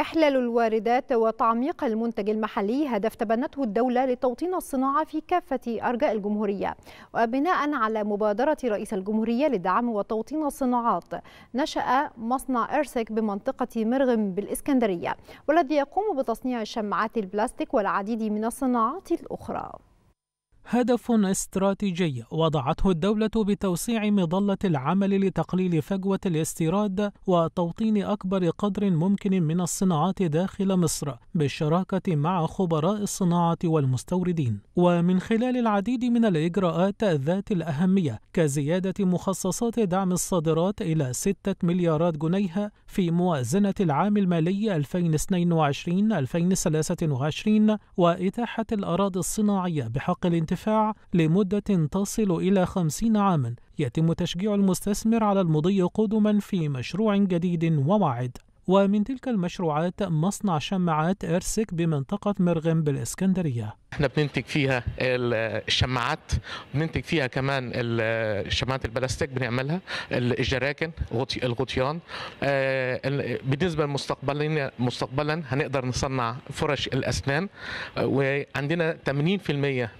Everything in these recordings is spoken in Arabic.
إحلال الواردات وتعميق المنتج المحلي هدف تبنته الدولة لتوطين الصناعة في كافة أرجاء الجمهورية وبناء على مبادرة رئيس الجمهورية لدعم وتوطين الصناعات نشأ مصنع إرسك بمنطقة مرغم بالإسكندرية والذي يقوم بتصنيع شماعات البلاستيك والعديد من الصناعات الأخرى هدف استراتيجي وضعته الدولة بتوسيع مظلة العمل لتقليل فجوة الاستيراد وتوطين أكبر قدر ممكن من الصناعات داخل مصر بالشراكة مع خبراء الصناعة والمستوردين ومن خلال العديد من الإجراءات ذات الأهمية كزيادة مخصصات دعم الصادرات إلى 6 مليارات جنيه في موازنة العام المالي 2022-2023 وإتاحة الأراضي الصناعية بحق الانتفاع الارتفاع لمدة تصل إلى خمسين عامًا يتم تشجيع المستثمر على المضي قدما في مشروع جديد وواعد ومن تلك المشروعات مصنع شماعات إرسك بمنطقة مرغم بالإسكندرية احنا بننتج فيها الشماعات بننتج فيها كمان الشماعات البلاستيك بنعملها الجراكن الغطيان آه، بالنسبه لمستقبلنا مستقبلا هنقدر نصنع فرش الاسنان آه، وعندنا 80%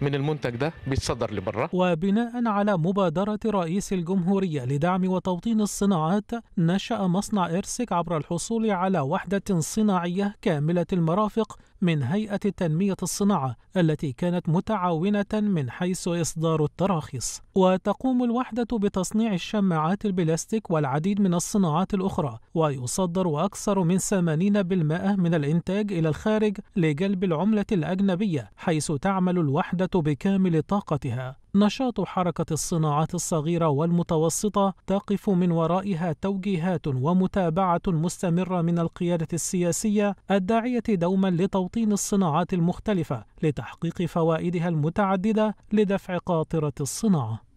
من المنتج ده بيتصدر لبره وبناء على مبادره رئيس الجمهوريه لدعم وتوطين الصناعات نشا مصنع ارسك عبر الحصول للحصول على وحدة صناعية كاملة المرافق من هيئة تنمية الصناعة التي كانت متعاونة من حيث إصدار التراخيص وتقوم الوحدة بتصنيع الشماعات البلاستيك والعديد من الصناعات الأخرى ويصدر أكثر من 80% من الإنتاج إلى الخارج لجلب العملة الأجنبية حيث تعمل الوحدة بكامل طاقتها نشاط حركة الصناعات الصغيرة والمتوسطة تقف من ورائها توجيهات ومتابعة مستمرة من القيادة السياسية الداعية دوما لتوطيد توطين الصناعات المختلفة لتحقيق فوائدها المتعددة لدفع قاطرة الصناعة